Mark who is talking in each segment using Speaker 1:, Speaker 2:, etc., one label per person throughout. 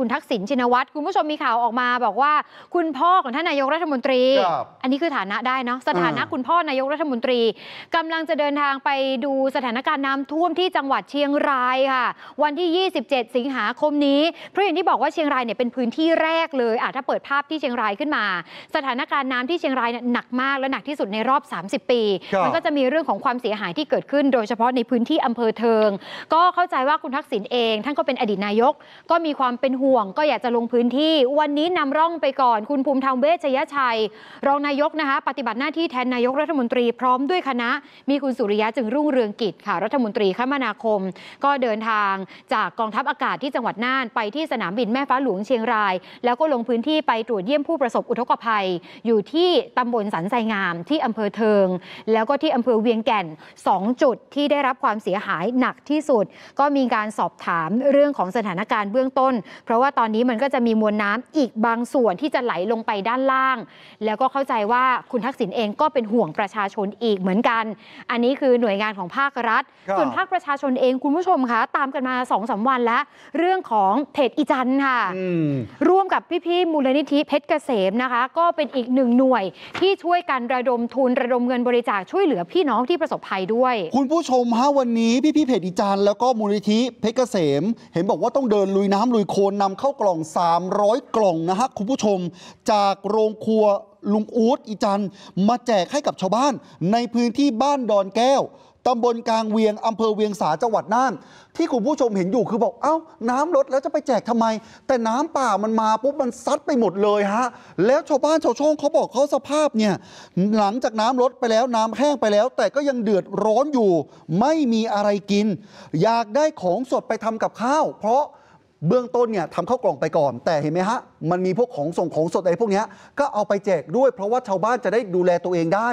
Speaker 1: คุณทักษิณชินวัตรคุณผู้ชมมีข่าวออกมาบอกว่าคุณพ่อของท่านนายกรัฐมนตรี อันนี้คือฐานะได้เนาะสถานะคุณพ่อนายกรัฐมนตรี กำลังจะเดินทางไปดูสถานการณ์น้ำท่วมที่จังหวัดเชียงรายค่ะ วันที่ 27 สิงหาคมนี้ เพราะอย่างที่บอกว่าเชียงรายเนี่ยเป็นพื้นที่แรกเลยอาจถ้าเปิดภาพที่เชียงรายขึ้นมา สถานการณ์น้ำที่เชียงรายเนี่ยหนักมากและหนักที่สุดในรอบ 30 ปีมันก็จะมีเรื่องของความเสียหายที่เกิดขึ้น โดยเฉพาะในพื้นที่อำเภอเทิง ก็เข้าใจว่าคุณทักษิณเองท่านก็เป็นอดีตนายกก็มีความเป็นห่วงวงก็อยากจะลงพื้นที่วันนี้นำร่องไปก่อน คุณภูมิธรรมเวชยชัย รองนายกนะคะปฏิบัติหน้าที่แทนนายกรัฐมนตรีพร้อมด้วยคณะ มีคุณสุริยะจึงรุ่งเรืองกิจค่ะรัฐมนตรีคมนาคม ก็เดินทางจากกองทัพอากาศที่จังหวัดน่าน ไปที่สนามบินแม่ฟ้าหลวงเชียงราย แล้วก็ลงพื้นที่ไปตรวจเยี่ยมผู้ประสบอุทกภัย อยู่ที่ตำบลสันไซงาม ที่อำเภอเทิงแล้วก็ที่อำเภอเวียงแก่น2จุดที่ได้รับความเสียหายหนักที่สุดก็มีการสอบถามเรื่องของสถานการณ์เบื้องต้นเพราะว่าตอนนี้มันก็จะมีมวลน้ำอีกบางส่วนที่จะไหลลงไปด้านล่าง แล้วก็เข้าใจว่าคุณทักษิณเองก็เป็นห่วงประชาชนอีกเหมือนกัน อันนี้คือหน่วยงานของภาครัฐ ส่วนภาคประชาชนเองคุณผู้ชมคะตามกันมาสองสาวันแล้ว เรื่องของเพจอีจันค่ะ ร่วมกับพี่ ๆมูลนิธิเพชรเกษมนะคะ ก็เป็นอีกหนึ่งหน่วยที่ช่วยกันระดมทุนระดมเงินบริจาคช่วยเหลือพี่น้องที่ประสบภัยด้วย
Speaker 2: คุณผู้ชมฮะวันนี้พี่ๆเพจอีจันแล้วก็มูลนิธิเพชรเกษมเห็นบอกว่าต้องเดินลุยน้ำลุยโคลนนำเข้ากล่อง 300 กล่องนะฮะ คุณผู้ชมจากโรงครัวลุงอูดอีจันมาแจกให้กับชาวบ้านในพื้นที่บ้านดอนแก้ว ตำบลกลางเวียง อำเภอเวียงสาจังหวัดน่าน ที่คุณผู้ชมเห็นอยู่คือบอก เอา้าน้ำลดแล้วจะไปแจกทำไม แต่น้ำป่ามันมาปุ๊บมันซัดไปหมดเลยฮะ แล้วชาวบ้าน ชาวช่องเขาบอกเขาสภาพเนี่ยหลังจากน้ำลดไปแล้วน้ำแห้งไปแล้ว แต่ก็ยังเดือดร้อนอยู่ ไม่มีอะไรกิน อยากได้ของสดไปทำกับข้าว เพราะเบื้องต้นเนี่ยทำข้าวกล่องไปก่อน แต่เห็นไหมฮะ มันมีพวกของส่งของสดอะไรพวกนี้ก็เอาไปแจกด้วยเพราะว่าชาวบ้านจะได้ดูแลตัวเองได้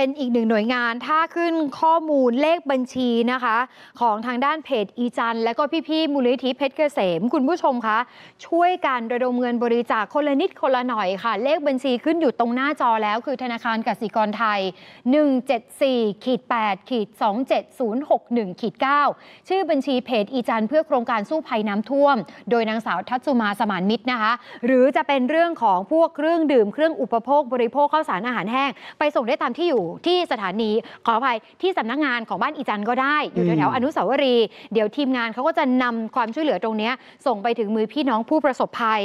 Speaker 1: เป็นอีกหนึ่งหน่วยงาน ถ้าขึ้นข้อมูลเลขบัญชีนะคะ ของทางด้านเพจอีจันและก็พี่ๆมูลนิธิเพชรเกษมคุณผู้ชมคะ ช่วยกันระดมเงินบริจาคคนละนิดคนละหน่อยค่ะ เลขบัญชีขึ้นอยู่ตรงหน้าจอแล้วคือธนาคารกสิกรไทย 174ขีด9ขีดขีดขีดชื่อบัญชีเพจอีจันเพื่อโครงการสู้ภัยน้ำท่วม โดยนางสาวทัตสุมาสมานมิตรนะคะหรือจะเป็นเรื่องของพวกเครื่องดื่มเครื่องอุปโภคบริโภคข้าวสารอาหารแห้ง ไปส่งได้ตามที่อยู่ที่สถานีขออภัยที่สำนักงานของบ้านอีจันก็ได้ อยู่แถวอนุสาวรีย์เดี๋ยวทีมงานเขาก็จะนำความช่วยเหลือตรงนี้ ส่งไปถึงมือพี่น้องผู้ประสบภัย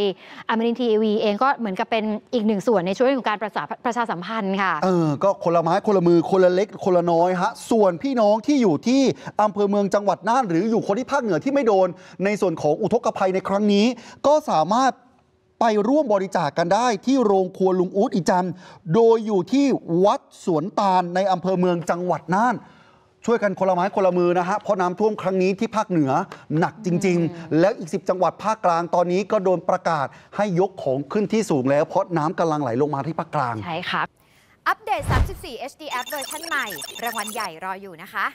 Speaker 1: อมรินทีวีเองก็เหมือนกับเป็นอีกหนึ่งส่วนในช่วยของการประาประชาสัมพันธ์ค่ะ
Speaker 2: เออ ก็คนละไม้คนละมือ คนละเล็กคนละน้อยฮะส่วนพี่น้องที่อยู่ที่อำเภอเมืองจังหวัดน่านหรืออยู่คนที่ภาคเหนือที่ไม่โดน ในส่วนของอุทกภัยในครั้งนี้ ก็สามารถไปร่วมบริจาคกกันได้ที่โรงครัวลุงอู๊ดอิจัน โดยอยู่ที่วัดสวนตาล ในอำเภอเมืองจังหวัดน่าน ช่วยกันคนละไม้คนละมือนะฮะ เพราะน้ำท่วมครั้งนี้ที่ภาคเหนือ หนักจริง ๆ แล้วอีก 10 จังหวัดภาคกลางตอนนี้ก็โดนประกาศให้ยกของขึ้นที่สูงแล้ว เพราะน้ำกำลังไหลลงมาที่ภาคกลาง ใช
Speaker 1: ่ค่ะอัปเดต 34 HDF เวอร์ชันใหม่ รางวัลใหญ่รออยู่นะคะ